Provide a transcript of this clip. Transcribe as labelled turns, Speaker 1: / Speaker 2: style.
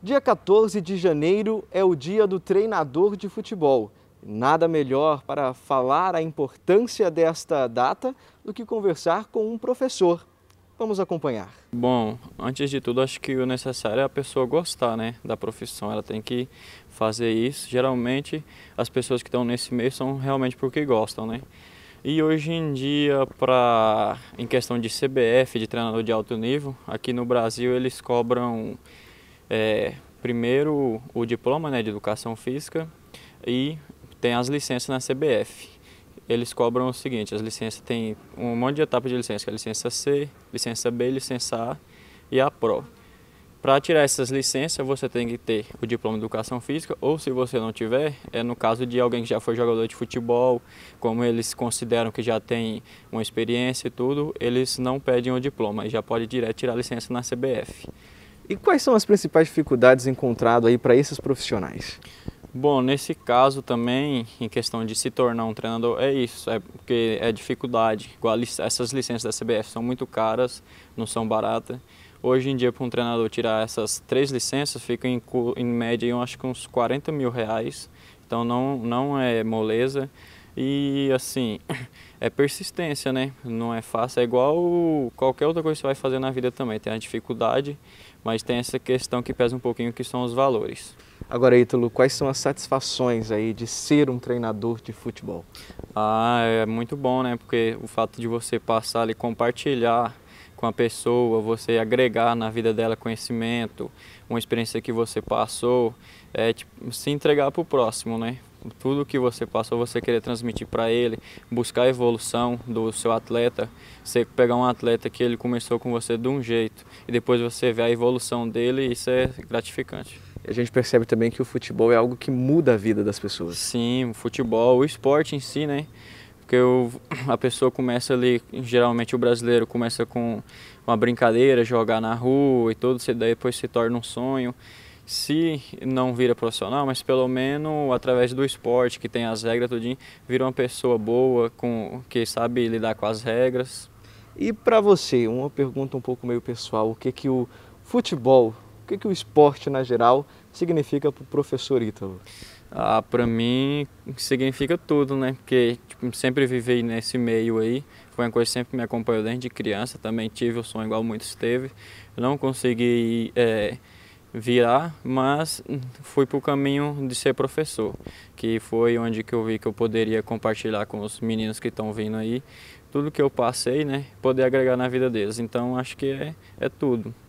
Speaker 1: Dia 14 de janeiro é o dia do treinador de futebol. Nada melhor para falar a importância desta data do que conversar com um professor. Vamos acompanhar.
Speaker 2: Bom, antes de tudo, acho que o necessário é a pessoa gostar né, da profissão. Ela tem que fazer isso. Geralmente, as pessoas que estão nesse meio são realmente porque gostam, né? E hoje em dia, pra, em questão de CBF, de treinador de alto nível, aqui no Brasil eles cobram é, primeiro o diploma né, de educação física e tem as licenças na CBF. Eles cobram o seguinte, as licenças tem um monte de etapas de licença, que é a licença C, licença B, licença A e a PRO. Para tirar essas licenças, você tem que ter o diploma de educação física, ou se você não tiver, é no caso de alguém que já foi jogador de futebol, como eles consideram que já tem uma experiência e tudo, eles não pedem o diploma e já pode direto tirar a licença na CBF.
Speaker 1: E quais são as principais dificuldades encontradas aí para esses profissionais?
Speaker 2: Bom, nesse caso também, em questão de se tornar um treinador, é isso, é porque é dificuldade. Essas licenças da CBF são muito caras, não são baratas. Hoje em dia, para um treinador tirar essas três licenças, fica em, em média, eu acho que uns 40 mil reais. Então não, não é moleza. E assim, é persistência, né? Não é fácil, é igual qualquer outra coisa que você vai fazer na vida também. Tem a dificuldade, mas tem essa questão que pesa um pouquinho, que são os valores.
Speaker 1: Agora, Ítalo, quais são as satisfações aí de ser um treinador de
Speaker 2: futebol? Ah, é muito bom, né? Porque o fato de você passar ali, compartilhar com a pessoa, você agregar na vida dela conhecimento, uma experiência que você passou, é tipo, se entregar para o próximo, né? tudo que você passou, você querer transmitir para ele, buscar a evolução do seu atleta, você pegar um atleta que ele começou com você de um jeito e depois você vê a evolução dele, isso é gratificante. A gente percebe também que o futebol é algo que muda a vida das pessoas. Sim, o futebol, o esporte em si, né? Porque o, a pessoa começa ali, geralmente o brasileiro começa com uma brincadeira, jogar na rua e tudo, daí depois se torna um sonho se não vira profissional, mas pelo menos através do esporte, que tem as regras tudinho, vira uma pessoa boa, com que sabe lidar com as regras. E para
Speaker 1: você, uma pergunta um pouco meio pessoal, o que que o futebol, o que que o esporte na
Speaker 2: geral significa para o professor Ítalo? Ah, para mim significa tudo, né? Porque tipo, sempre vivi nesse meio aí, foi uma coisa que sempre me acompanhou desde criança, também tive o sonho igual muitos teve. não consegui... É, virar, mas fui para o caminho de ser professor, que foi onde que eu vi que eu poderia compartilhar com os meninos que estão vindo aí tudo que eu passei, né, poder agregar na vida deles. Então acho que é, é tudo.